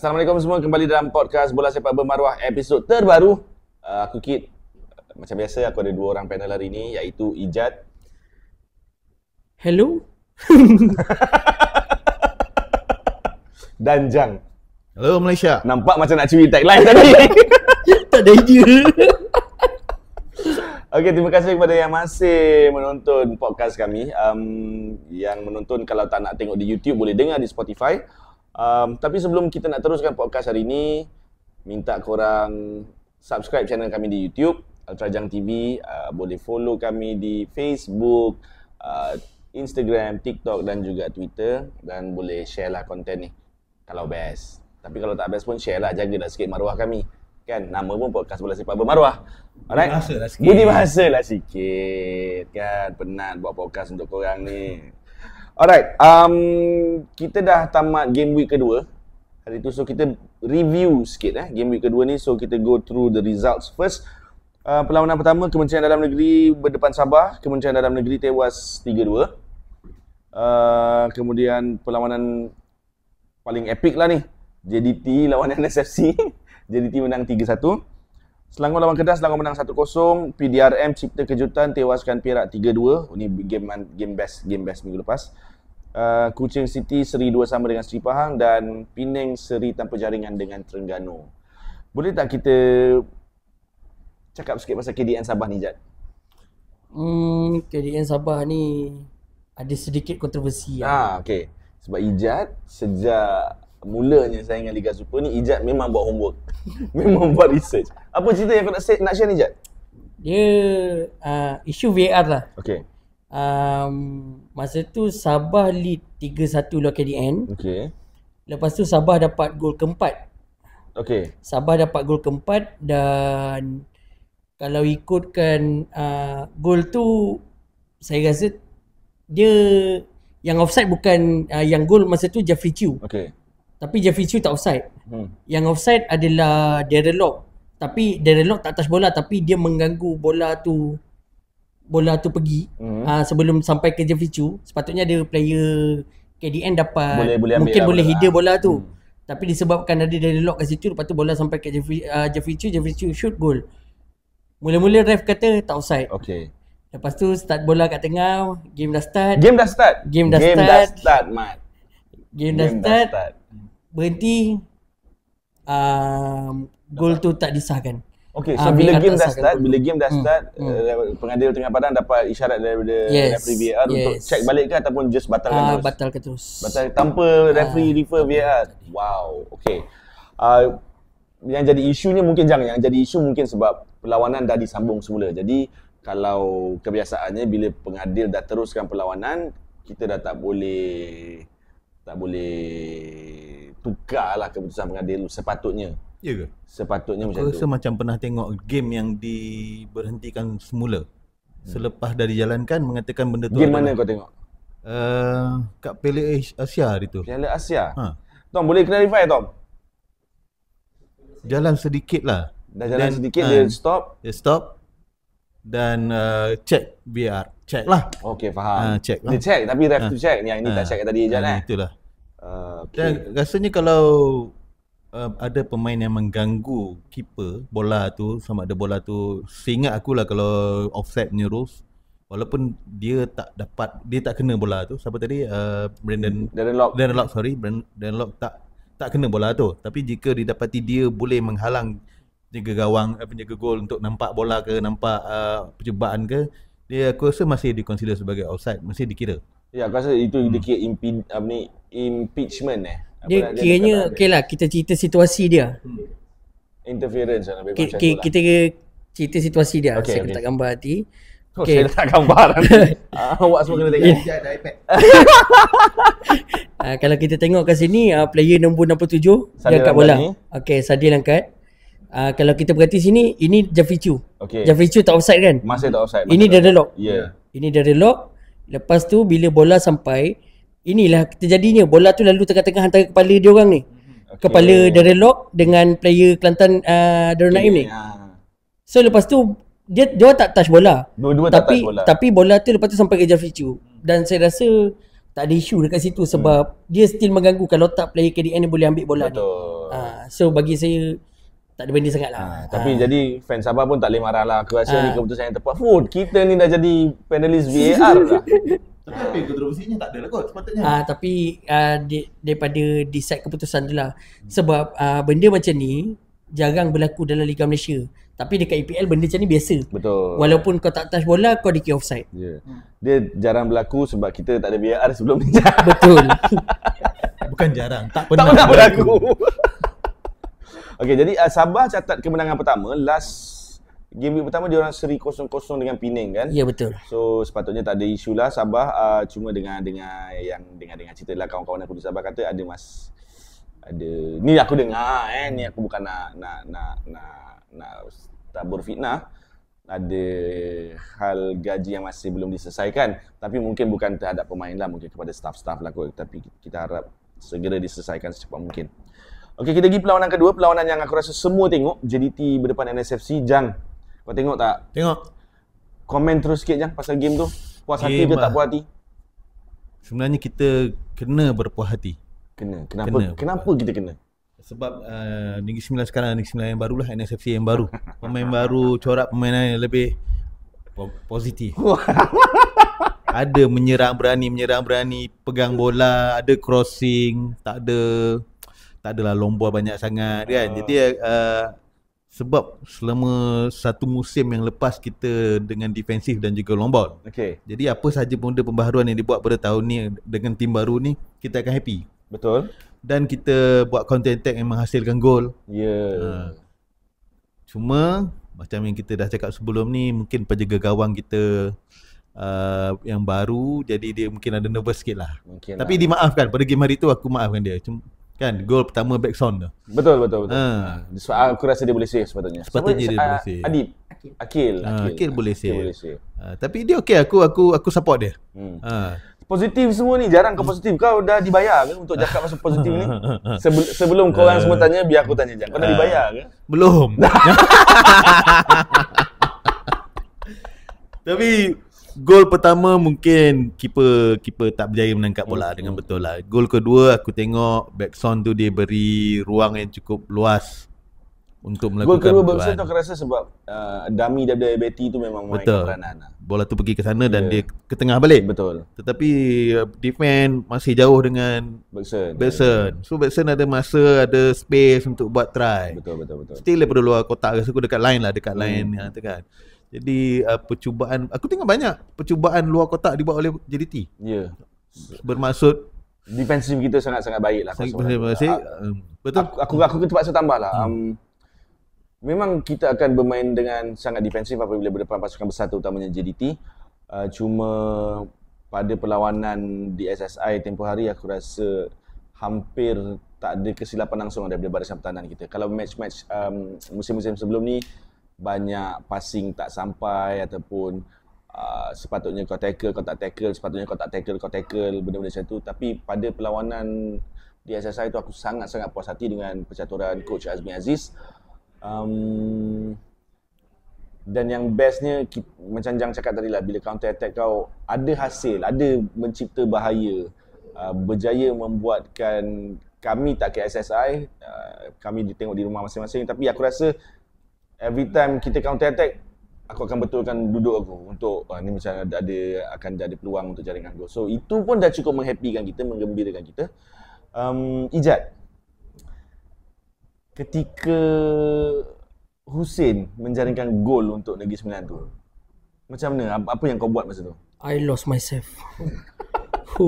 Assalamualaikum semua kembali dalam podcast Bola Sepak Bermaruah episod terbaru. Uh, aku Kit. Uh, macam biasa aku ada dua orang panel hari ini iaitu Ijat. Hello. Dan Jang. Hello Malaysia. Nampak macam nak cuit, cuci tagline tadi. tak ada idea. Okey, terima kasih kepada yang masih menonton podcast kami. Um, yang menonton kalau tak nak tengok di YouTube boleh dengar di Spotify. Um, tapi sebelum kita nak teruskan podcast hari ini, minta korang subscribe channel kami di YouTube, Ultrajang TV. Uh, boleh follow kami di Facebook, uh, Instagram, TikTok dan juga Twitter. Dan boleh share lah konten ni kalau best. Tapi kalau tak best pun share lah, jagalah sikit maruah kami. Kan, nama pun podcast Bola Sepak Bermaruah. Alright? Budi bahasa lah sikit. Budi bahasa lah sikit. Kan, penat buat podcast untuk korang ni. Alright, um, kita dah tamat game week kedua. Hari tu so kita review sikit eh game week kedua ni so kita go through the results first. Uh, perlawanan pertama Kementerian Dalam Negeri berdepan Sabah, Kementerian Dalam Negeri tewas 3-2. Uh, kemudian perlawanan paling epic lah ni. JDT lawan NSFC. JDT menang 3-1. Selangor lawan Kedah, Selangor menang 1-0. PDRM Cipta Kejutan tewaskan Perak 3-2. Ini game game best, game best minggu lepas uh, Kuching City seri dua sama dengan Seri Pahang dan Penang seri tanpa jaringan dengan Terengganu. Boleh tak kita cakap sikit pasal KDN Sabah ni, Jad? Hmm, KDN Sabah ni ada sedikit kontroversi. Ha, ah, okey. Sebab Ijad sejak mulanya saya dengan Liga Super ni Ijad memang buat homework. memang buat research. Apa cerita yang kau nak share, nak share ni Ijad? Dia uh, isu VR lah. Okey um, masa tu Sabah lead 3-1 luar KDN. Okey. Lepas tu Sabah dapat gol keempat. Okey. Sabah dapat gol keempat dan kalau ikutkan uh, gol tu saya rasa dia yang offside bukan uh, yang gol masa tu Jeffrey Chu. Okey. Tapi Jeffrey Chu tak offside. Hmm. Yang offside adalah Darren Lock. Tapi Darren Lock tak touch bola tapi dia mengganggu bola tu bola tu pergi hmm. uh, sebelum sampai ke Jeffichu sepatutnya ada player KDN dapat boleh, boleh mungkin lah boleh header bola tu hmm. tapi disebabkan ada deadlock kat situ lepas tu bola sampai ke Jeffichu uh, ah, Jeffichu shoot goal mula-mula ref kata tak offside okey lepas tu start bola kat tengah game dah start game dah start game dah start game dah start mat game dah start, start berhenti uh, gol tu tak disahkan Okay, so uh, bila, game dah hmm. start, bila hmm. game dah start, bila game dah start, pengadil tengah padang dapat isyarat daripada yes. referee VAR yes. untuk check balik ke ataupun just batalkan uh, terus? Batalkan terus. Batal tanpa ah, referee uh, refer VAR. Wow, okay. Uh, yang jadi isu isunya mungkin jangan, yang jadi isu mungkin sebab perlawanan dah disambung semula. Jadi kalau kebiasaannya bila pengadil dah teruskan perlawanan, kita dah tak boleh tak boleh tukarlah keputusan pengadil sepatutnya. Ya ke? Sepatutnya aku macam rasa tu. Rasa macam pernah tengok game yang diberhentikan semula. Selepas dah dijalankan mengatakan benda tu. Game mana lah. kau tengok? Uh, kat Piala Asia hari tu. Piala Asia? Ha. Tom boleh clarify Tom? Jalan sedikit lah. Dah jalan Then, sedikit uh, dia stop. Dia stop. Dan uh, eh, check VR. Check lah. Okey faham. Uh, check lah. check tapi ref uh, ha. to check. Yang ini uh, tak check tadi je uh, kan? Itulah. Uh, okay. Dan rasanya kalau Um, ada pemain yang mengganggu keeper bola tu sama ada bola tu seingat aku lah kalau offside punya rules walaupun dia tak dapat dia tak kena bola tu siapa tadi uh, Brandon Darren Lock Darren Lock sorry Darren Lock tak tak kena bola tu tapi jika didapati dia boleh menghalang penjaga gawang eh, penjaga gol untuk nampak bola ke nampak uh, percubaan ke dia aku rasa masih dikonsider sebagai offside masih dikira ya aku rasa itu hmm. dikira impi, apa ni impeachment eh dia kiranya okey lah kita cerita situasi dia hmm. interference lah lebih K- macam K- lah. kita cerita situasi dia okay, saya okay. tak gambar hati oh, okey oh, saya tak gambar uh, awak semua kena tengok uh, kalau kita tengok kat sini uh, player nombor 67 dia angkat bola Okay. sadil angkat uh, kalau kita berhati sini ini Javichu okay. Javichu tak offside kan masih tak offside masih ya. ini dah lock yeah. ini dah lock lepas tu bila bola sampai inilah terjadinya bola tu lalu tengah-tengah hantar kepala dia orang ni. Mhm. Okay. Kepala Darren Lock dengan player Kelantan uh, ah, Darren okay. Naim ni. Ah. So lepas tu dia dia tak touch bola. Dua-dua tapi, tak touch bola. Tapi bola tu lepas tu sampai ke Jeffrey Chu. Dan saya rasa tak ada isu dekat situ sebab hmm. dia still mengganggu kalau tak player KDN ni boleh ambil bola Betul. ni. Uh, ah, so bagi saya tak ada benda sangat lah. Ha, tapi ha. jadi fans Sabah pun tak boleh marah lah. Aku rasa ha. ni keputusan yang tepat. Food, kita ni dah jadi panelis VAR lah. tapi apa kontroversinya tak ada lah kot sepatutnya. Ha, tapi uh, di, daripada decide keputusan tu lah. Sebab uh, benda macam ni jarang berlaku dalam Liga Malaysia. Tapi dekat EPL benda macam ni biasa. Betul. Walaupun kau tak touch bola, kau di key offside. Ya. Yeah. Dia jarang berlaku sebab kita tak ada VAR sebelum ni. Betul. Bukan jarang, tak pernah, tak pernah berlaku. berlaku. Okey, jadi uh, Sabah catat kemenangan pertama last game week pertama dia orang seri 0-0 dengan Pening kan? Ya betul. So sepatutnya tak ada isu lah Sabah uh, cuma dengan dengan yang dengan dengan cerita lah kawan-kawan aku di Sabah kata ada mas ada ni aku dengar eh ni aku bukan nak nak nak nak nak, nak tabur fitnah ada hal gaji yang masih belum diselesaikan tapi mungkin bukan terhadap pemain lah mungkin kepada staff-staff lah kot tapi kita harap segera diselesaikan secepat mungkin Okey, kita pergi perlawanan kedua. Perlawanan yang aku rasa semua tengok. JDT berdepan NSFC. Jang, kau tengok tak? Tengok. Komen terus sikit, Jang, pasal game tu. Puas game hati ke tak lah. puas hati? Sebenarnya kita kena berpuas hati. Kena. Kenapa, kena kenapa kita kena? Sebab uh, Negeri Sembilan sekarang, Negeri Sembilan yang barulah, NSFC yang baru. Pemain baru, corak pemain yang lebih positif. ada menyerang berani, menyerang berani, pegang bola, ada crossing, tak ada tak adalah lomba banyak sangat kan. Uh. Jadi uh, sebab selama satu musim yang lepas kita dengan defensif dan juga long ball. Okay. Jadi apa sahaja benda pembaharuan yang dibuat pada tahun ni dengan tim baru ni kita akan happy. Betul. Dan kita buat content tag yang menghasilkan gol. Ya. Yeah. Uh, cuma macam yang kita dah cakap sebelum ni mungkin penjaga gawang kita uh, yang baru jadi dia mungkin ada nervous sikit lah. Mungkin Tapi lah. dimaafkan pada game hari tu aku maafkan dia. Cuma, Kan gol pertama back tu. Betul betul betul. Ha. Sebab ah, aku rasa dia boleh save sepatutnya. Sepatutnya dia, dia boleh save. Adib Akil. Ha, Akil. Akil, boleh save. Ha, tapi dia okey aku aku aku support dia. Hmm. Ha. Positif semua ni jarang ke positif kau dah dibayar ke untuk cakap pasal positif ni? Sebelum, sebelum kau orang semua tanya biar aku tanya je. Kau dah dibayar ke? Belum. tapi gol pertama mungkin keeper keeper tak berjaya menangkap bola hmm. dengan betul lah. Gol kedua aku tengok Backson tu dia beri ruang yang cukup luas untuk melakukan Gol kedua Backson tu aku rasa sebab uh, dummy daripada BT tu memang main betul. peranan. Lah. Bola tu pergi ke sana dan ya. dia ke tengah balik. Betul. Tetapi uh, defend masih jauh dengan Backson. Yeah. So Backson ada masa, ada space untuk buat try. Betul betul betul. Still daripada luar kotak rasa aku dekat line lah, dekat hmm. line yang kan. Ya, jadi uh, percubaan aku tengok banyak percubaan luar kotak dibuat oleh JDT. Ya. Yeah. Bermaksud defensif kita sangat-sangat baiklah. Sangat baik. Terima kasih. Um, betul. Aku aku aku terpaksa tambahlah. Hmm. Um, memang kita akan bermain dengan sangat defensif apabila berdepan pasukan besar terutamanya JDT. Uh, cuma pada perlawanan di SSI tempoh hari aku rasa hampir tak ada kesilapan langsung daripada barisan pertahanan kita. Kalau match-match um, musim-musim sebelum ni banyak passing tak sampai ataupun uh, sepatutnya kau tackle kau tak tackle sepatutnya kau tak tackle kau tackle benda-benda macam tu tapi pada perlawanan di SSI tu aku sangat-sangat puas hati dengan percaturan coach Azmi Aziz um, dan yang bestnya kita, macam Jang cakap tadi lah bila counter attack kau ada hasil ada mencipta bahaya uh, berjaya membuatkan kami tak ke SSI uh, kami ditengok di rumah masing-masing tapi aku rasa every time kita counter attack aku akan betulkan duduk aku untuk uh, ni macam ada, ada akan jadi peluang untuk jaringan gol. So itu pun dah cukup menghappykan kita, menggembirakan kita. Um Ijat. Ketika Hussein menjaringkan gol untuk Negeri Sembilan tu. Macam mana? Apa, yang kau buat masa tu? I lost myself.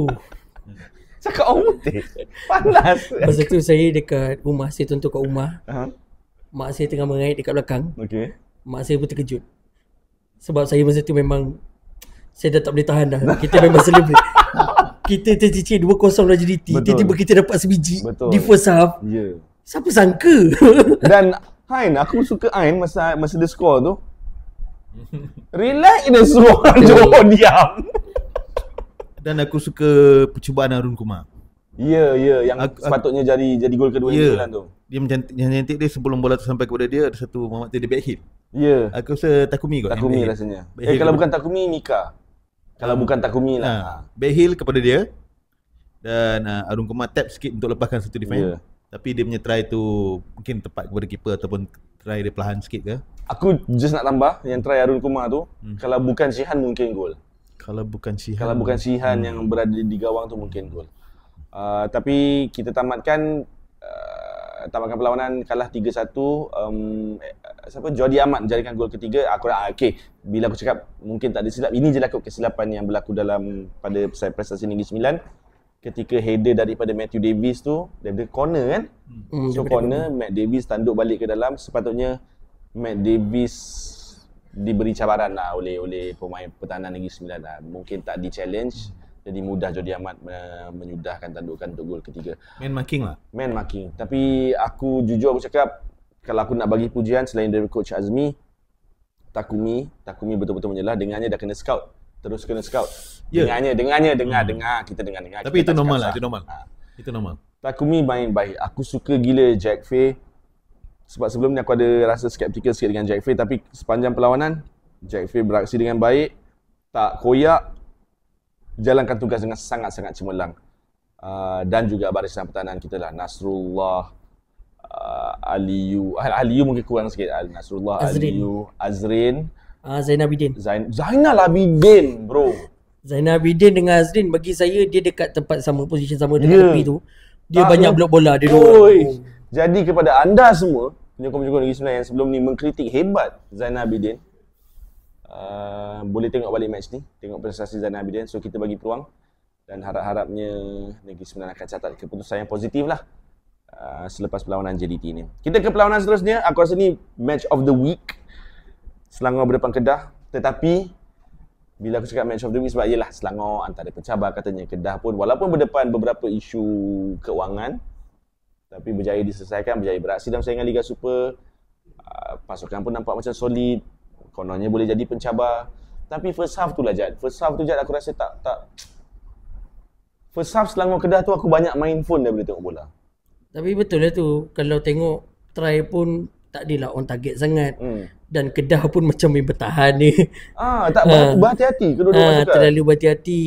Cakap orang putih. Panas. Masa tu saya dekat rumah, saya tuntut kat rumah. Uh-huh. Mak saya tengah mengait dekat belakang Okay Mak saya pun terkejut Sebab saya masa tu memang Saya dah tak boleh tahan dah Kita memang celebrate Kita tercicir 2-0 dalam JDT Tiba-tiba kita dapat sebiji Betul. Di first half yeah. Siapa sangka Dan Ain Aku suka Ain masa, masa dia score tu Relax dia semua Jom diam Dan aku suka percubaan Arun Kumar Ya, yeah, ya, yeah, yang aku, sepatutnya aku, jadi jadi gol kedua yeah. Ya. Milan tu. Dia mencantik, yang cantik dia sebelum bola tu sampai kepada dia ada satu Muhammad tu dia back hit. Ya. Yeah. Aku rasa Takumi kot. Takumi rasanya. Eh kalau kepada... bukan Takumi Mika. Kalau ah. bukan Takumi lah. Ha, ah. back heel kepada dia. Dan uh, Arun Kumar tap sikit untuk lepaskan satu defend. Yeah. Tapi dia punya try tu mungkin tepat kepada keeper ataupun try dia perlahan sikit ke. Aku just nak tambah yang try Arun Kumar tu. Hmm. Kalau bukan Sihan mungkin gol. Kalau bukan Sihan. Kalau bukan Sihan hmm. yang berada di gawang tu mungkin gol. Uh, tapi kita tamatkan uh, tamatkan perlawanan kalah 3-1 um, eh, siapa Jordi Ahmad menjadikan gol ketiga aku uh, okey bila aku cakap mungkin tak ada silap ini je lah kesilapan yang berlaku dalam pada prestasi Negeri Sembilan ketika header daripada Matthew Davis tu daripada corner kan hmm. hmm so corner Matt Davis tanduk balik ke dalam sepatutnya Matt Davis diberi cabaran lah oleh oleh pemain pertahanan Negeri Sembilan lah. mungkin tak di challenge hmm. Jadi mudah Jody Ahmad menyudahkan tandukan untuk gol ketiga. Main marking lah. Main marking. Tapi aku jujur aku cakap, kalau aku nak bagi pujian selain dari Coach Azmi, Takumi, Takumi betul-betul menyelah. Dengannya dah kena scout. Terus kena scout. Yeah. Dengannya, dengannya, dengar, hmm. dengar. Kita dengar, dengar. Tapi kita itu normal lah, itu normal. Ha. Itu normal. Takumi main baik. Aku suka gila Jack Faye. Sebab sebelum ni aku ada rasa skeptikal sikit dengan Jack Faye. Tapi sepanjang perlawanan, Jack Faye beraksi dengan baik. Tak koyak, jalankan tugas dengan sangat-sangat cemerlang. Uh, dan juga barisan pertahanan kita lah Nasrullah uh, Aliyu ah, Aliyu mungkin kurang sikit Nasrullah Azrin. Aliyu Azrin uh, Zainal Abidin Zain, Zainal Abidin bro Zainal Abidin dengan Azrin bagi saya dia dekat tempat sama position sama dengan yeah. tepi tu dia ah, banyak blok bola dia oh. jadi kepada anda semua penyokong-penyokong Negeri Sembilan yang sebelum ni mengkritik hebat Zainal Abidin Ah, boleh tengok balik match ni tengok prestasi Zainal Abidin so kita bagi peluang dan harap-harapnya Negeri Sembilan akan catat keputusan yang positif lah uh, selepas perlawanan JDT ni kita ke perlawanan seterusnya aku rasa ni match of the week Selangor berdepan Kedah tetapi bila aku cakap match of the week sebab ialah Selangor antara pencabar katanya Kedah pun walaupun berdepan beberapa isu keuangan tapi berjaya diselesaikan berjaya beraksi dalam saingan Liga Super uh, pasukan pun nampak macam solid Kononnya boleh jadi pencabar. Tapi first half tu lah Jad. First half tu Jad aku rasa tak tak First half Selangor Kedah tu aku banyak main phone daripada tengok bola. Tapi betul lah tu. Kalau tengok try pun tak adalah on target sangat. Hmm. Dan Kedah pun macam main bertahan ni. Ah, tak ha. berhati-hati kedua-dua ah, ha, kan? Terlalu berhati-hati.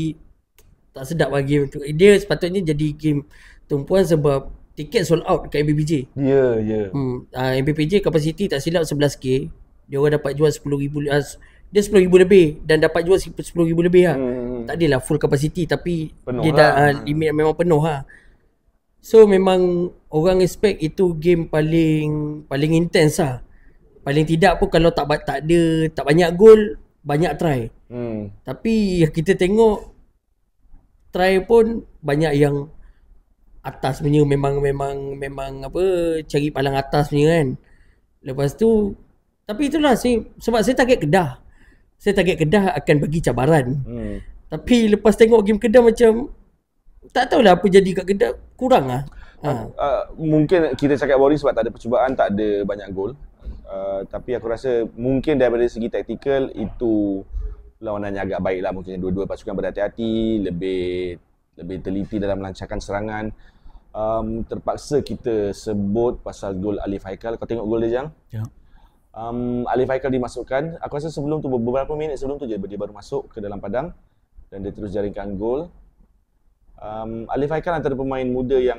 Tak sedap lah untuk tu. Dia sepatutnya jadi game tumpuan sebab tiket sold out kat MPBJ. Ya, yeah, ya. Yeah. Hmm. Ah, MPBJ kapasiti tak silap 11K dia orang dapat jual 10000 uh, ah, dia 10000 lebih dan dapat jual 10000 lebih lah. Hmm. Tak adalah full capacity tapi penuh dia lah. dah uh, limit memang penuh lah. So memang orang expect itu game paling paling intense lah. Paling tidak pun kalau tak tak ada tak banyak gol, banyak try. Hmm. Tapi kita tengok try pun banyak yang atas punya memang memang memang apa cari palang atas punya kan. Lepas tu tapi itulah saya sebab saya target Kedah. Saya target Kedah akan bagi cabaran. Hmm. Tapi lepas tengok game Kedah macam tak tahulah apa jadi kat Kedah kurang lah. Ha. Uh, uh, mungkin kita cakap boring sebab tak ada percubaan, tak ada banyak gol. Uh, tapi aku rasa mungkin daripada segi taktikal itu lawanannya agak baik lah mungkin dua-dua pasukan berhati-hati lebih lebih teliti dalam melancarkan serangan um, terpaksa kita sebut pasal gol Alif Haikal kau tengok gol dia jang ya um, Alif Haikal dimasukkan. Aku rasa sebelum tu beberapa minit sebelum tu dia, dia baru masuk ke dalam padang dan dia terus jaringkan gol. Um, Alif Haikal antara pemain muda yang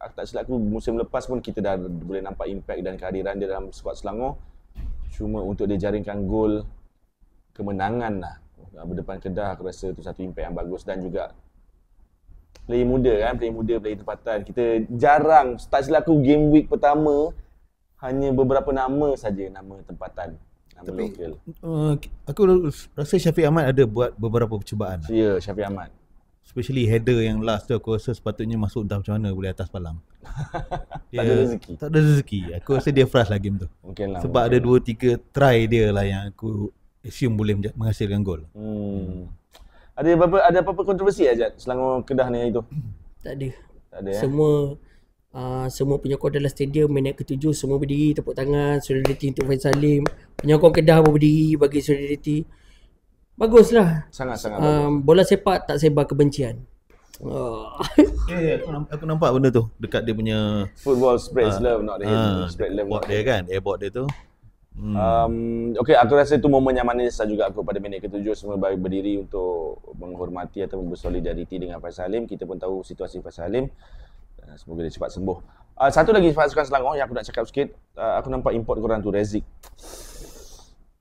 aku tak silap aku musim lepas pun kita dah boleh nampak impact dan kehadiran dia dalam skuad Selangor. Cuma untuk dia jaringkan gol kemenangan lah berdepan Kedah aku rasa tu satu impact yang bagus dan juga player muda kan player muda player tempatan kita jarang start silap aku game week pertama hanya beberapa nama saja nama tempatan nama Tapi, Uh, aku rasa Syafiq Ahmad ada buat beberapa percubaan. Lah. Ya, yeah, Syafiq Ahmad. Especially header yang last tu aku rasa sepatutnya masuk entah macam mana boleh atas palang. dia, tak ada rezeki. Tak ada rezeki. Aku rasa dia frust lagi game tu. Mungkin lah. Sebab mungkin ada dua tiga try dia lah yang aku assume boleh menghasilkan gol. Hmm. hmm. Ada apa-apa ada apa-apa kontroversi Ajat Selangor Kedah ni hari Tak ada. Tak ada. Eh? Semua eh? Uh, semua penyokong dalam stadium minit ketujuh semua berdiri tepuk tangan solidarity untuk Fahim Salim penyokong Kedah pun berdiri bagi solidarity. baguslah sangat-sangat uh, bagus. bola sepak tak sebar kebencian Uh. Yeah, eh, aku, nampak benda tu dekat dia punya football spread uh, ah, love not the uh, spread love airport dia kan airport dia tu hmm. um, okay, aku rasa itu momen yang manis juga aku pada minit ketujuh semua baik berdiri untuk menghormati atau bersolidariti dengan Faisal Salim. Kita pun tahu situasi Faisal Salim. Ah, semoga dia cepat sembuh. Uh, satu lagi pasukan Selangor yang aku nak cakap sikit. Uh, aku nampak import korang tu, Rezik.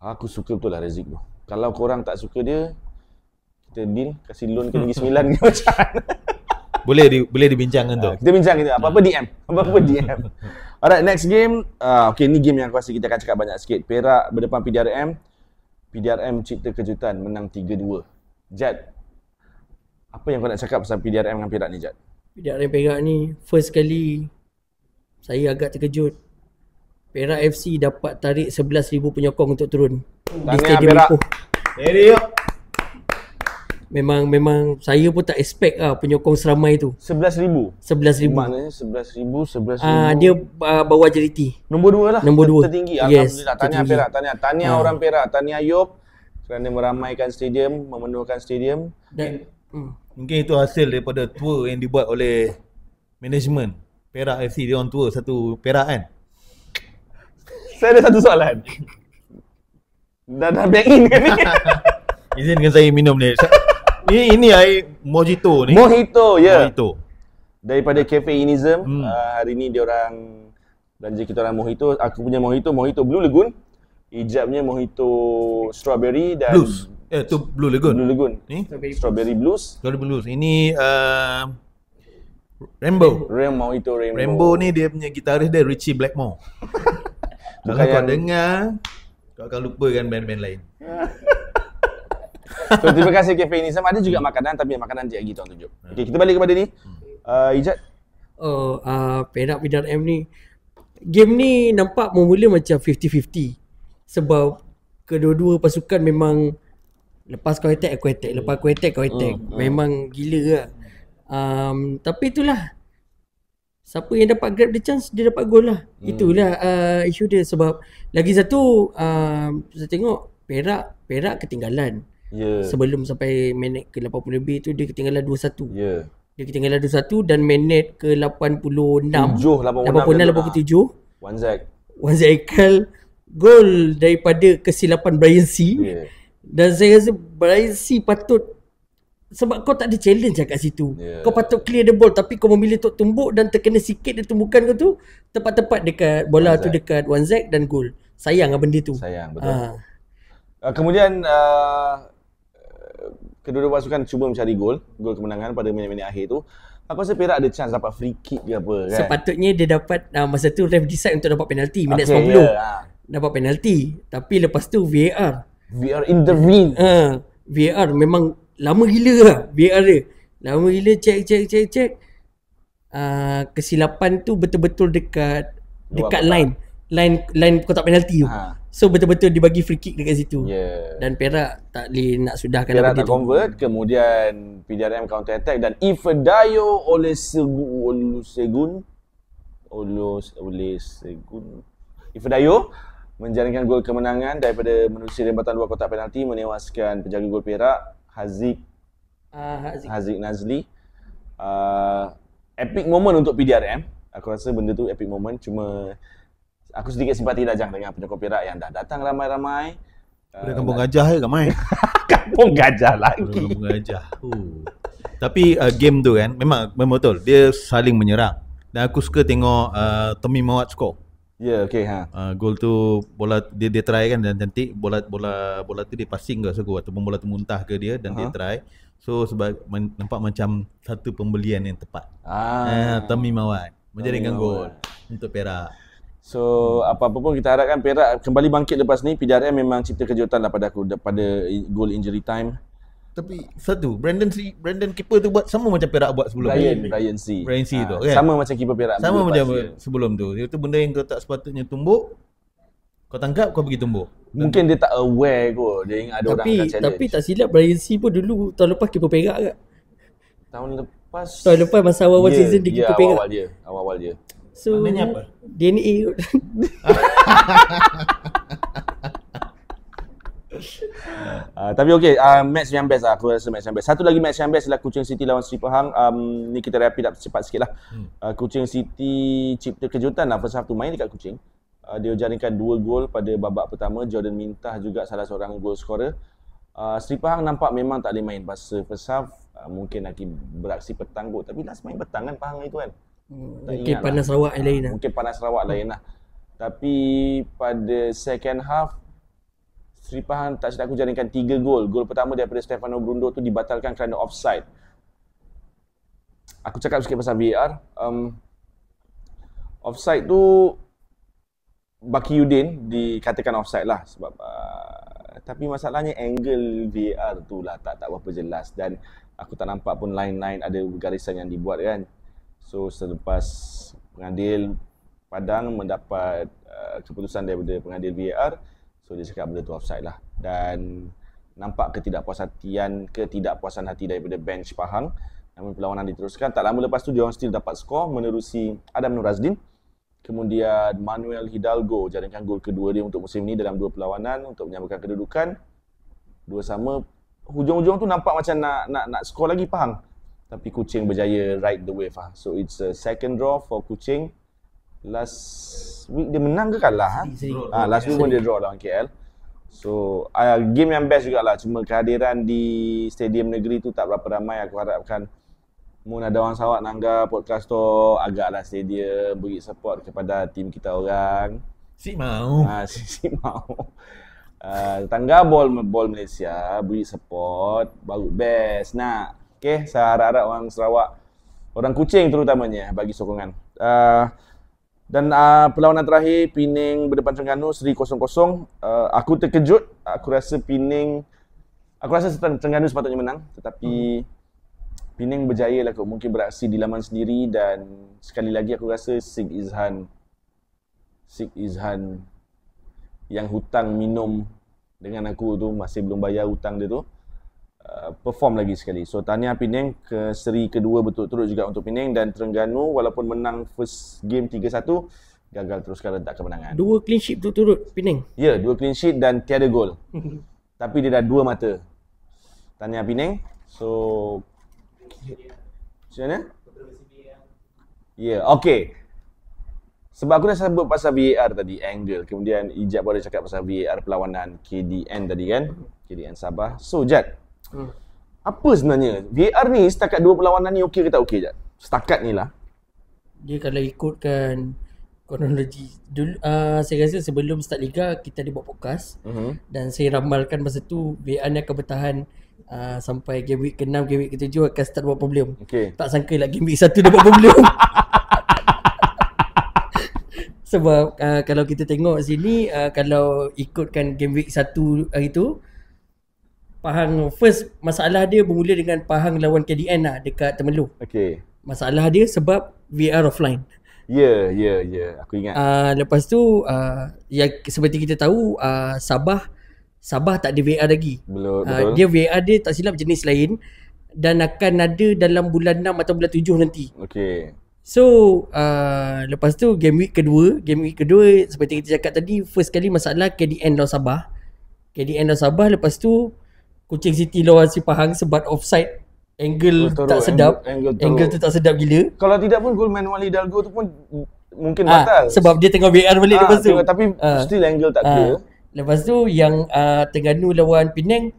Aku suka betul lah Rezik tu. Kalau korang tak suka dia, kita deal, kasih loan ke Negeri Sembilan ke macam Boleh di, boleh dibincangkan tu. Uh, kita bincang kita. Apa-apa DM. Hmm. Apa-apa DM. Alright, next game. Uh, okay, ni game yang aku rasa kita akan cakap banyak sikit. Perak berdepan PDRM. PDRM cipta kejutan, menang 3-2. Jad, apa yang kau nak cakap pasal PDRM dengan Perak ni, Jad? Pijak Raya Perak ni first kali saya agak terkejut. Perak FC dapat tarik 11,000 penyokong untuk turun di Stadium Ipoh. Memang memang saya pun tak expect lah penyokong seramai tu. 11,000. 11,000. Mana 11,000 11,000. Ah dia uh, bawa JDT. Nombor 2 lah. Nombor 2. Tertinggi. Yes, Tanya tertinggi. Perak, tanya tanya ha. Ah. orang Perak, tanya Ayub kerana meramaikan stadium, memenuhkan stadium. Dan, Hmm. Mungkin itu hasil daripada tour yang dibuat oleh management Perak FC dia on tour satu Perak kan. Saya ada satu soalan. Dah dah back in ke ni? Izinkan saya minum ni. ini ini ai mojito ni. Mojito, ya. Yeah. Mojito. Daripada Cafe Inism, hmm. uh, hari ni dia orang belanja kita orang mojito. Aku punya mojito, mojito Blue Lagoon hijabnya mojito strawberry dan blues. Eh tu blue lagoon. Blue lagoon. Ni eh? strawberry, blues. Strawberry blues. Ini uh, Rainbow. Rainbow mojito Rainbow. Rainbow ni dia punya gitaris dia Richie Blackmore. Bukan Kalau yang... kau dengar kau akan lupa kan band-band lain. so, terima kasih kafe ini. Sama ada juga hmm. makanan tapi makanan dia lagi e tuan tunjuk. Hmm. Okey, kita balik kepada ni. Uh, Ijat. Oh, uh, Perak Bidan M ni Game ni nampak memulih macam 50-50 sebab kedua-dua pasukan memang lepas kau attack aku attack lepas aku attack kau attack uh, uh. memang gila lah um, tapi itulah siapa yang dapat grab the chance dia dapat gol lah uh. itulah uh, isu dia sebab lagi satu um, saya tengok Perak Perak ketinggalan yeah. sebelum sampai menit ke 80 lebih tu dia ketinggalan 2-1 yeah. dia ketinggalan 2-1 dan menit ke 86 7, 86, 86, 87 Wanzak Wanzak Ekel gol daripada kesilapan Brian C yeah. dan saya rasa Brian C patut sebab kau tak ada challenge lah kat situ yeah. kau patut clear the ball tapi kau memilih untuk tumbuk dan terkena sikit dia tumbukan kau tu tepat-tepat dekat bola one tu dekat Wan Zack dan gol sayang lah benda tu sayang betul ha. Uh, kemudian uh, kedua-dua pasukan cuba mencari gol gol kemenangan pada minit-minit akhir tu Aku rasa Perak ada chance dapat free kick ke apa kan? Sepatutnya dia dapat uh, masa tu ref decide untuk dapat penalti minit okay, 90. Yeah, ya, dapat penalti tapi lepas tu VAR VAR intervene ha, VAR memang lama gila lah VAR dia lama gila check check check check uh, kesilapan tu betul-betul dekat dekat Luar line apa? line line kotak penalti tu ha. so betul-betul dibagi free kick dekat situ yeah. dan Perak tak boleh nak sudahkan Perak tak convert tu. kemudian PDRM counter attack dan Ifedayo oleh Segun oleh Segun oleh Segun Ifedayo menjaringkan gol kemenangan daripada menerusi rembatan dua kotak penalti menewaskan penjaga gol Perak Haziq uh, Haziq. Haziq Nazli uh, epic moment untuk PDRM aku rasa benda tu epic moment cuma aku sedikit simpati dah jangan dengan penyokong Perak yang dah datang ramai-ramai uh, ah, dari kampung gajah ke ramai kampung gajah lagi kampung gajah oh. tapi uh, game tu kan memang memang betul dia saling menyerang dan aku suka tengok uh, Tommy Mawat skor Ya, yeah, okey ha. Uh, gol tu bola dia dia try kan dan cantik bola bola bola tu dia passing ke aku ataupun bola tu muntah ke dia dan uh-huh. dia try. So sebab men, nampak macam satu pembelian yang tepat. Ah, uh, Tommy Mawat menjadikan gol untuk Perak. So apa-apa pun kita harapkan Perak kembali bangkit lepas ni PDRM memang cipta kejutan lah pada aku pada gol injury time tapi satu Brandon C Brandon Keeper tu buat sama macam Perak buat sebelum Brian ni. Brian C Brian C ha, ah, tu kan sama macam Keeper Perak sama macam dia. sebelum tu itu benda yang kau tak sepatutnya tumbuk kau tangkap kau pergi tumbuk mungkin tumbuk. dia tak aware kot dia ingat ada tapi, orang nak challenge tapi tak silap Brian C pun dulu tahun lepas Keeper Perak kat tahun lepas tahun lepas masa awal-awal yeah, season dia yeah, Keeper Perak awal-awal dia awal-awal dia so maknanya apa DNA kot uh, tapi okey, uh, match yang best lah. Aku rasa match yang best. Satu lagi match yang best adalah Kuching City lawan Sri Pahang. Um, ni kita rapid up cepat sikit lah. Uh, Kuching City cipta kejutan lah. First tu main dekat Kuching. Uh, dia jaringkan dua gol pada babak pertama. Jordan Mintah juga salah seorang gol scorer. Uh, Sri Pahang nampak memang tak boleh main pasal first uh, mungkin lagi beraksi petang kot tapi last main petang kan Pahang itu kan hmm, mungkin lah. panas, Rawak mungkin panas rawak lain lah mungkin panas rawak lain lah tapi pada second half uh, Sri Pahang tak sedap aku jaringkan 3 gol. Gol pertama daripada Stefano Brundo tu dibatalkan kerana offside. Aku cakap sikit pasal VAR. Um, offside tu Baki Yudin dikatakan offside lah sebab uh, tapi masalahnya angle VAR tu lah tak tak berapa jelas dan aku tak nampak pun line-line ada garisan yang dibuat kan. So selepas pengadil Padang mendapat uh, keputusan daripada pengadil VAR, dia cakap benda tu offside lah dan nampak ketidakpuas hatian ketidakpuasan hati daripada bench Pahang namun perlawanan diteruskan tak lama lepas tu dia orang still dapat skor menerusi Adam Nur Azdin kemudian Manuel Hidalgo jaringkan gol kedua dia untuk musim ni dalam dua perlawanan untuk menyamakan kedudukan dua sama hujung-hujung tu nampak macam nak nak nak skor lagi Pahang tapi Kuching berjaya ride the wave ah. So it's a second draw for Kuching last week dia menang ke kalah ha? Ha, last week pun dia draw lawan KL so uh, game yang best juga lah. cuma kehadiran di stadium negeri tu tak berapa ramai aku harapkan Mun ada orang sawak nangga podcast tu agaklah stadium beri support kepada tim kita orang. Si mau. Ha, ah, si, si mau. Uh, tangga bol bol Malaysia beri support bagus best nak. okay, saya harap-harap orang Sarawak orang Kuching terutamanya bagi sokongan. Uh, dan uh, perlawanan terakhir Pining berdepan Terengganu 3 kosong uh, aku terkejut aku rasa Pining aku rasa Terengganu sepatutnya menang tetapi hmm. Pining berjaya lah kot mungkin beraksi di laman sendiri dan sekali lagi aku rasa Sig Izhan Sig Izhan yang hutang minum dengan aku tu masih belum bayar hutang dia tu Uh, perform lagi sekali. So tahniah Penang ke seri kedua betul-betul juga untuk Penang dan Terengganu walaupun menang first game 3-1 gagal terus kalau tak kemenangan. Dua clean sheet berturut Penang. Ya, yeah, dua clean sheet dan tiada gol. Tapi dia dah dua mata. tanya Penang. So Macam mana? Ya, yeah, okey. Sebab aku dah sebut pasal VAR tadi, angle. Kemudian Ijat boleh cakap pasal VAR perlawanan KDN tadi kan? KDN Sabah. So, Jad, Hmm. Apa sebenarnya? VAR ni setakat dua perlawanan ni okey kita okey je? Setakat ni lah. Dia kalau ikutkan kronologi dulu uh, saya rasa sebelum start liga kita ada buat podcast uh-huh. dan saya ramalkan masa tu VAR ni akan bertahan uh, sampai game week ke-6 game week ke-7 akan start buat problem. Okay. Tak sangka lah game week 1 dah buat problem. Sebab uh, kalau kita tengok sini uh, kalau ikutkan game week 1 hari tu Pahang first masalah dia bermula dengan Pahang lawan KDN lah dekat Temeluh. Okey. Masalah dia sebab VR offline. Ya, yeah, ya, yeah, ya. Yeah. Aku ingat. Uh, lepas tu uh, ya seperti kita tahu uh, Sabah Sabah tak ada VR lagi. Belum. Uh, dia VR dia tak silap jenis lain dan akan ada dalam bulan 6 atau bulan 7 nanti. Okey. So uh, lepas tu game week kedua, game week kedua seperti kita cakap tadi first kali masalah KDN lawan Sabah. KDN lawan Sabah lepas tu Kucing City lawan pahang sebab offside angle Betul, tak sedap angle, angle, angle tu tak sedap gila kalau tidak pun gol Manuel Hidalgo tu pun mungkin ah, batal sebab dia tengah VR balik ha, lepas tu tengok, tapi ha. still angle tak ha. clear lepas tu yang uh, Terengganu lawan Penang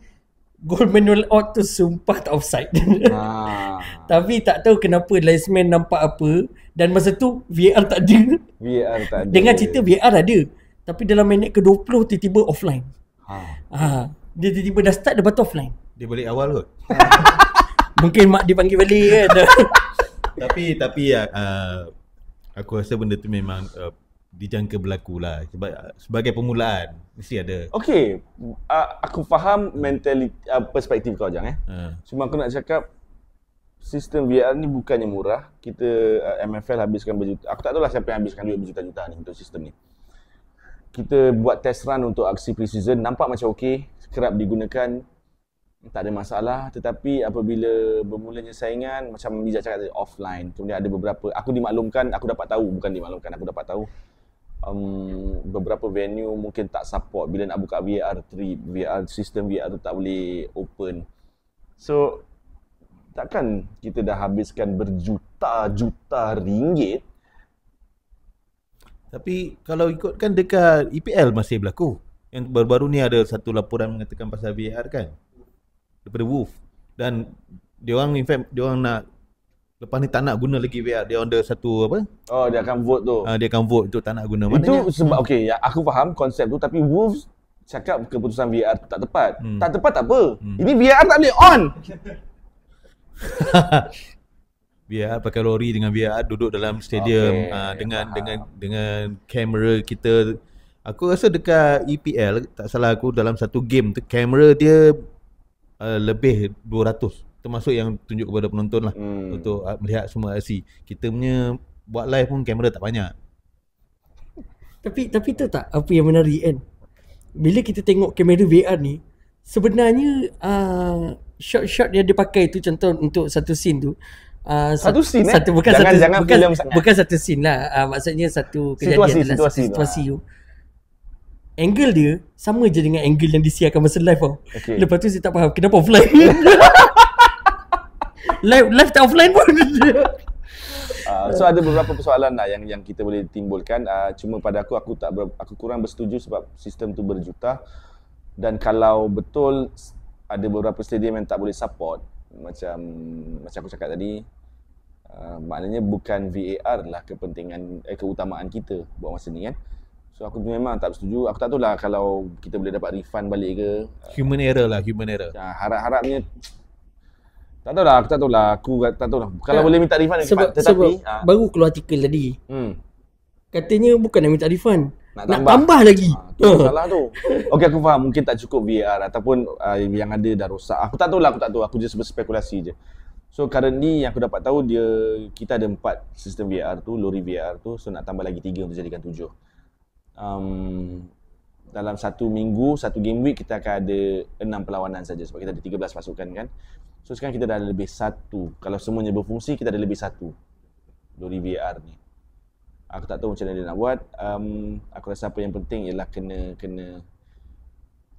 gol Manuel out tu sumpah tak offside ha. tapi tak tahu kenapa linesman nampak apa dan masa tu VR tak ada VR tak ada dengan cerita VR ada tapi dalam minit ke-20 tiba-tiba offline ha, ha dia tiba-tiba dah start dia offline. Dia balik awal kot. Mungkin mak dia panggil balik kan. tapi tapi ya uh, aku rasa benda tu memang uh, dijangka berlaku lah sebab sebagai permulaan mesti ada. Okey, uh, aku faham mentality uh, perspektif kau Jang. eh. Uh. Cuma aku nak cakap sistem VR ni bukannya murah. Kita uh, MFL habiskan berjuta. Aku tak tahu lah siapa yang habiskan duit berjuta-juta ni untuk sistem ni kita buat test run untuk aksi pre-season nampak macam okey kerap digunakan tak ada masalah tetapi apabila bermulanya saingan macam Mizat cakap tadi offline kemudian ada beberapa aku dimaklumkan aku dapat tahu bukan dimaklumkan aku dapat tahu um, beberapa venue mungkin tak support bila nak buka VR trip VR sistem VR tu tak boleh open so takkan kita dah habiskan berjuta-juta ringgit tapi kalau ikutkan dekat EPL masih berlaku. Yang baru-baru ni ada satu laporan mengatakan pasal VAR kan. Daripada Wolf. Dan dia orang in fact dia orang nak lepas ni tak nak guna lagi VAR. Dia ada satu apa? Oh, dia akan vote tu. Ah, dia akan vote untuk tak nak guna. Itu Maknanya, sebab okey, ya, aku faham konsep tu tapi Wolf cakap keputusan VAR tak tepat. Hmm. Tak tepat tak apa. Hmm. Ini VAR tak boleh on. Biar apa kalori dengan VAR duduk dalam stadium okay. uh, ah, dengan ya, dengan dengan kamera kita aku rasa dekat EPL tak salah aku dalam satu game tu kamera dia uh, lebih 200 termasuk yang tunjuk kepada penonton lah hmm. untuk uh, melihat semua aksi kita punya buat live pun kamera tak banyak tapi tapi tu tak apa yang menarik kan bila kita tengok kamera VAR ni sebenarnya uh, shot-shot yang dia pakai tu contoh untuk satu scene tu Ah, satu scene satu, eh? bukan jangan, satu, jangan bukan, film sangat. bukan satu scene lah uh, maksudnya satu kejadian situasi, dalam situasi, satu situasi tu. angle dia sama je dengan angle yang disiarkan masa live tau okay. lepas tu saya tak faham kenapa offline live, live tak offline pun Uh, so ada beberapa persoalan lah yang yang kita boleh timbulkan uh, cuma pada aku aku tak ber, aku kurang bersetuju sebab sistem tu berjuta dan kalau betul ada beberapa stadium yang tak boleh support macam macam aku cakap tadi uh, maknanya bukan VAR lah kepentingan eh, keutamaan kita buat masa ni kan so aku memang tak setuju aku tak tahu lah kalau kita boleh dapat refund balik ke human error lah human error ya, harap-harapnya tak tahu lah aku tak tahu lah aku tak tahu lah kalau ya, boleh minta refund sebab, tetapi sebab ha. baru keluar artikel tadi hmm. katanya bukan nak minta refund nak tambah, nak tambah lagi. Ha, tu oh. salah tu. Okey aku faham mungkin tak cukup VAR ataupun uh, yang ada dah rosak. Aku tak tahu lah aku tak tahu. Aku just berspekulasi je. So ni yang aku dapat tahu dia kita ada empat sistem VAR tu, lori VAR tu so nak tambah lagi tiga untuk jadikan tujuh. Um, dalam satu minggu, satu game week kita akan ada enam perlawanan saja sebab kita ada tiga belas pasukan kan. So sekarang kita dah ada lebih satu. Kalau semuanya berfungsi kita ada lebih satu. Lori VAR ni aku tak tahu macam mana dia nak buat um, aku rasa apa yang penting ialah kena kena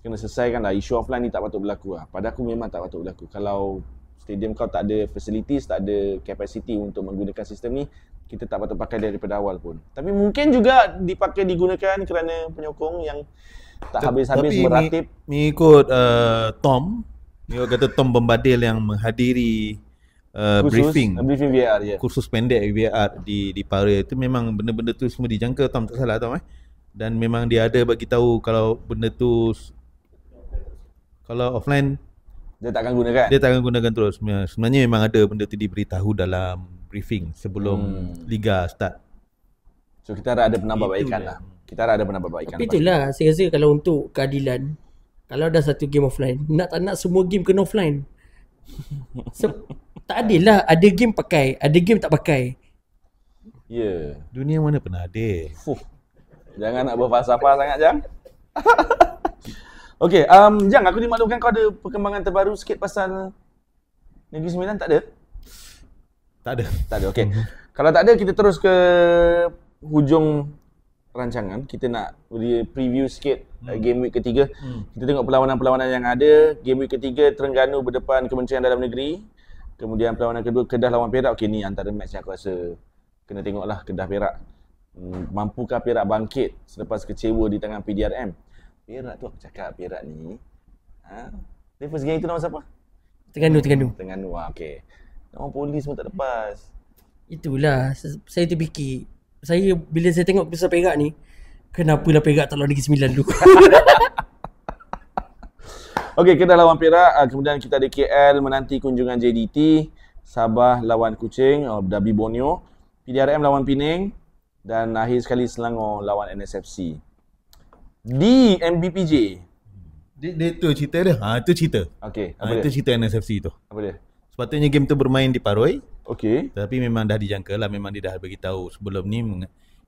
kena selesaikan lah isu offline ni tak patut berlaku lah pada aku memang tak patut berlaku kalau stadium kau tak ada facilities tak ada capacity untuk menggunakan sistem ni kita tak patut pakai daripada awal pun tapi mungkin juga dipakai digunakan kerana penyokong yang tak habis-habis meratip mengikut uh, Tom mengikut kata Tom Bombadil yang menghadiri Uh, kursus, briefing briefing VR Yeah. Kursus pendek VR di di Pare itu memang benda-benda tu semua dijangka Tom tak salah tau eh. Dan memang dia ada bagi tahu kalau benda tu kalau offline dia takkan gunakan. Dia takkan gunakan terus. Sebenarnya, memang ada benda tu diberitahu dalam briefing sebelum hmm. liga start. So kita harap ada penambah baikan lah. Kita harap ada penambah baikan. Tapi itulah, saya rasa kalau untuk keadilan, kalau ada satu game offline, nak tak nak semua game kena offline. So, Tak adil lah Ada game pakai Ada game tak pakai Ya yeah. Dunia mana pernah ada? Fuh. Jangan nak berfalsafah sangat Jang Okay um, Jang aku dimaklumkan kau ada Perkembangan terbaru sikit pasal Negeri Sembilan tak ada? Tak ada Tak ada okay mhm. Kalau tak ada kita terus ke Hujung Rancangan Kita nak Preview sikit uh, hmm. Game week ketiga hmm. Kita tengok perlawanan-perlawanan yang ada Game week ketiga Terengganu berdepan Kementerian Dalam Negeri Kemudian perlawanan kedua Kedah lawan Perak. Okey ni antara match yang aku rasa kena tengoklah Kedah Perak. Hmm, mampukah Perak bangkit selepas kecewa di tangan PDRM? Perak tu aku cakap Perak ni. Ha? Dia first game itu nama siapa? Tengganu, Tengganu. Tengganu, ha, ah, okey. Nama polis semua tak lepas. Itulah, saya tu terfikir. Saya, bila saya tengok pesawat Perak ni, kenapalah Perak tak lalu Negeri Sembilan dulu. Okey, kita lawan Perak. Uh, kemudian kita ada KL menanti kunjungan JDT. Sabah lawan Kuching. Uh, oh, Dabi Borneo. PDRM lawan Penang. Dan akhir sekali Selangor lawan NSFC. Di MBPJ. Dia, tu cerita dia. Ha, tu cerita. Okey. Ah, apa ha, dia? Itu cerita NSFC tu. Apa dia? Sepatutnya game tu bermain di Paroi. Okey. Tapi memang dah dijangka lah. Memang dia dah beritahu sebelum ni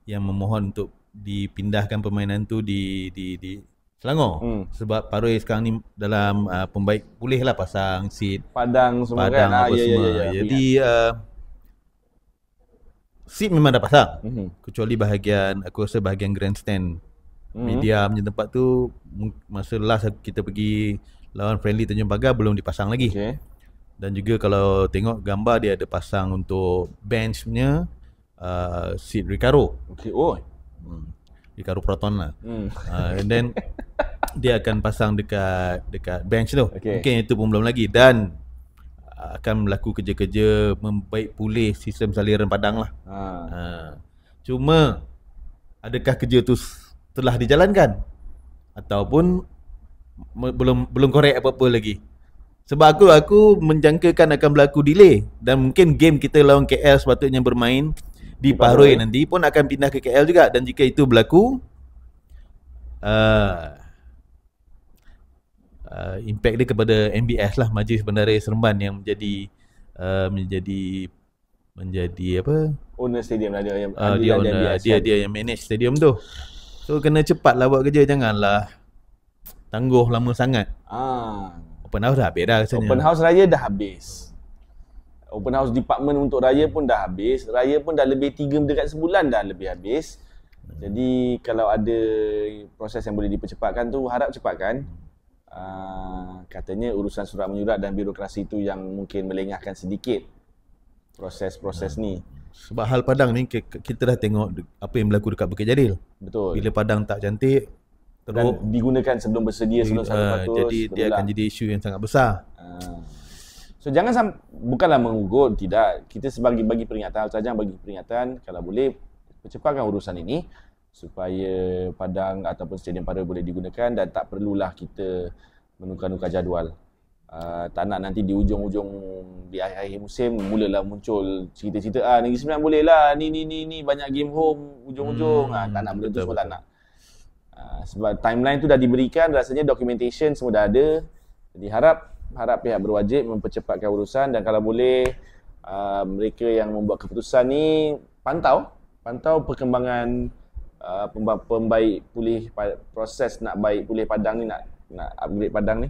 yang memohon untuk dipindahkan permainan tu di di di Selangor hmm. Sebab Parui sekarang ni Dalam uh, Pembaik Pulih lah pasang Seat Padang semua padang kan ah, apa ah, semua. Ya, ya, ya. Jadi uh, Seat memang dah pasang hmm. Kecuali bahagian Aku rasa bahagian grandstand hmm. Media punya tempat tu Masa last kita pergi Lawan friendly Tanjung Pagar Belum dipasang lagi okay. Dan juga kalau Tengok gambar dia ada pasang Untuk Benchnya uh, Seat Ricaro okay. Oh di karu Proton lah hmm. uh, And then Dia akan pasang dekat Dekat bench tu okay. Mungkin itu pun belum lagi Dan Akan melakukan kerja-kerja Membaik pulih Sistem saliran padang lah ha. Uh, cuma Adakah kerja tu Telah dijalankan Ataupun Belum belum korek apa-apa lagi sebab aku aku menjangkakan akan berlaku delay dan mungkin game kita lawan KL sepatutnya bermain di paroi nanti pun akan pindah ke KL juga dan jika itu berlaku uh, uh, impact dia kepada MBS lah Majlis Bandaraya Seremban yang menjadi uh, menjadi menjadi apa owner stadium lah dia yang uh, dia, owner, dia, dia, dia yang manage stadium tu so kena cepat lah buat kerja janganlah tangguh lama sangat ah open house dah habis dah open house raya dah habis open house department untuk raya pun dah habis raya pun dah lebih 3 dekat sebulan dah lebih habis jadi kalau ada proses yang boleh dipercepatkan tu harap cepatkan uh, ah, katanya urusan surat menyurat dan birokrasi tu yang mungkin melengahkan sedikit proses-proses ni sebab hal padang ni kita dah tengok apa yang berlaku dekat Bukit Jadil betul bila padang tak cantik teruk dan digunakan sebelum bersedia sebelum uh, satu patut jadi dia akan lah. jadi isu yang sangat besar uh. So jangan sam- bukanlah mengugut tidak. Kita sebagai bagi peringatan sajang bagi peringatan kalau boleh percepatkan urusan ini supaya padang ataupun stadium pada boleh digunakan dan tak perlulah kita menukar-nukar jadual. Uh, tak nak nanti di ujung-ujung di akhir-akhir musim mulalah muncul cerita-cerita ah Negeri Sembilan boleh lah ni ni ni ni banyak game home ujung-ujung hmm, ah, tak nak benda tu semua tak nak. Uh, sebab timeline tu dah diberikan rasanya documentation semua dah ada. Jadi harap harap pihak berwajib mempercepatkan urusan dan kalau boleh uh, mereka yang membuat keputusan ni pantau pantau perkembangan uh, pembaik pulih proses nak baik pulih padang ni nak nak upgrade padang ni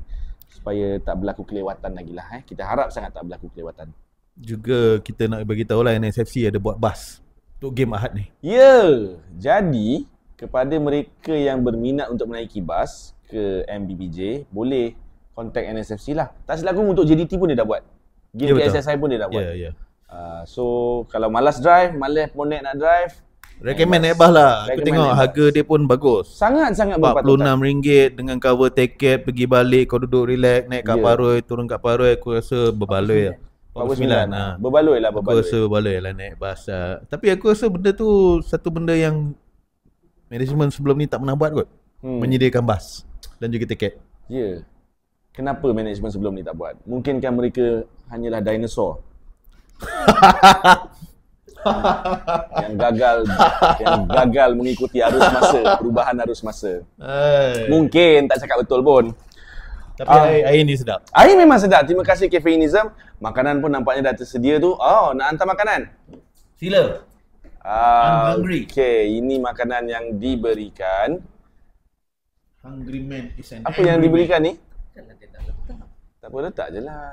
supaya tak berlaku kelewatan lagi lah eh. kita harap sangat tak berlaku kelewatan juga kita nak bagi tahu lah NSFC ada buat bas untuk game Ahad ni. Ya. Yeah. Jadi kepada mereka yang berminat untuk menaiki bas ke MBBJ boleh kontak NSFC lah. Tak silap aku untuk JDT pun dia dah buat. Game yeah, ya, KSSI pun dia dah buat. Yeah, ya, ya. yeah. Uh, so kalau malas drive, malas ponet nak drive, Recommend Airbus, lah Recommend Aku tengok Airbus. harga dia pun bagus Sangat-sangat berpatutan. RM46 sangat dengan cover take cap Pergi balik kau duduk relax Naik kat yeah. parui Turun kat parui Aku rasa berbaloi lah rm lah ha. Berbaloi lah berbaloi Aku rasa berbaloi lah naik bus lah. Tapi aku rasa benda tu Satu benda yang Management sebelum ni tak pernah buat kot hmm. Menyediakan bas Dan juga tiket. Ya yeah kenapa management sebelum ni tak buat? Mungkin Mungkinkah mereka hanyalah dinosaur? yang gagal yang gagal mengikuti arus masa, perubahan arus masa. Hey. Mungkin tak cakap betul pun. Tapi uh, air, air ni sedap. Air memang sedap. Terima kasih Cafeinism. Makanan pun nampaknya dah tersedia tu. Oh, nak hantar makanan? Sila. Uh, I'm hungry. Okay, ini makanan yang diberikan. Hungry man is an Apa angry yang diberikan ni? Tak apa, letak je lah.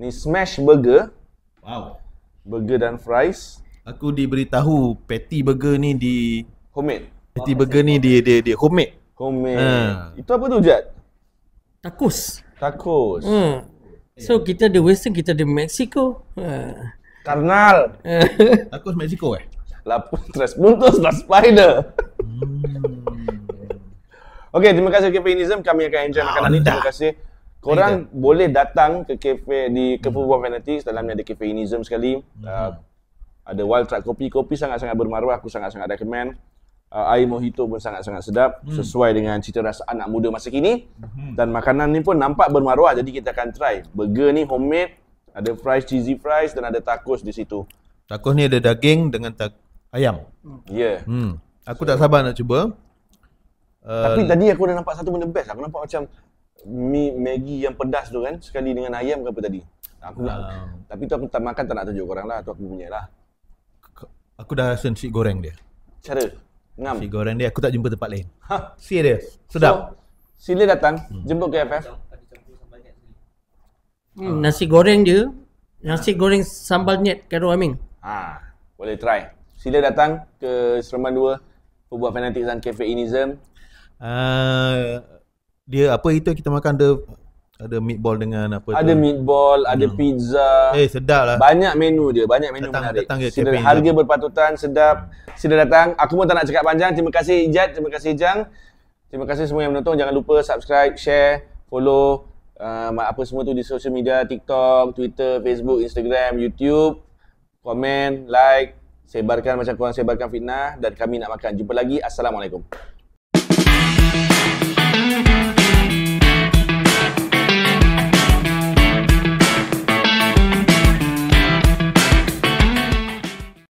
Ni smash burger. Wow. Burger dan fries. Aku diberitahu patty burger ni di... Homemade. Patty wow, burger ni di, di, di homemade. Homemade. Ha. Itu apa tu, Jad? takus takus Hmm. So, kita ada Western, kita ada Mexico. Ha. Karnal. Ha. takus Mexico eh? Lapun tres puntos la spider. Hmm. Okay, terima kasih kepada Inizam Kami akan enjoy makanan ini. Terima kasih. Korang Tidak. boleh datang ke kafe di Kepu Buah Fanatics dalamnya ada kafe Inism sekali. Hmm. Uh, ada Wild Track Kopi, kopi sangat-sangat bermaruah, aku sangat-sangat recommend. Uh, air mojito pun sangat-sangat sedap hmm. sesuai dengan cita rasa anak muda masa kini. Hmm. Dan makanan ni pun nampak bermaruah jadi kita akan try. Burger ni homemade, ada fries cheesy fries dan ada tacos di situ. Tacos ni ada daging dengan ta- ayam. Ya. Yeah. Hmm. Aku so, tak sabar nak cuba. Uh, tapi tadi aku dah nampak satu benda best. Aku nampak macam mi Maggi yang pedas tu kan sekali dengan ayam ke apa tadi? Aku Uh, tapi tu aku tak makan tak nak tunjuk orang lah. Tu aku punya lah. Aku dah rasa nasi goreng dia. Cara? Ngam. Nasi goreng dia aku tak jumpa tempat lain. Ha, serius. Sedap. So, sila datang hmm. jemput ke FF. Hmm, nasi goreng dia. Nasi goreng sambal nyet Kero Aming. Ha, boleh try. Sila datang ke Seremban 2 buat Fanatik dan Cafe Inism. Ah, dia apa itu kita makan ada ada meatball dengan apa ada tu. meatball, ada hmm. pizza. Eh, sedap lah. Banyak menu dia, banyak menu datang, menarik. Datang Sila harga berpatutan, sedap. Sila datang. Aku pun tak nak cakap panjang. Terima kasih Ijat, terima kasih Jang. Terima kasih semua yang menonton. Jangan lupa subscribe, share, follow uh, apa semua tu di social media, TikTok, Twitter, Facebook, Instagram, YouTube. Komen, like, sebarkan macam korang sebarkan fitnah dan kami nak makan. Jumpa lagi. Assalamualaikum.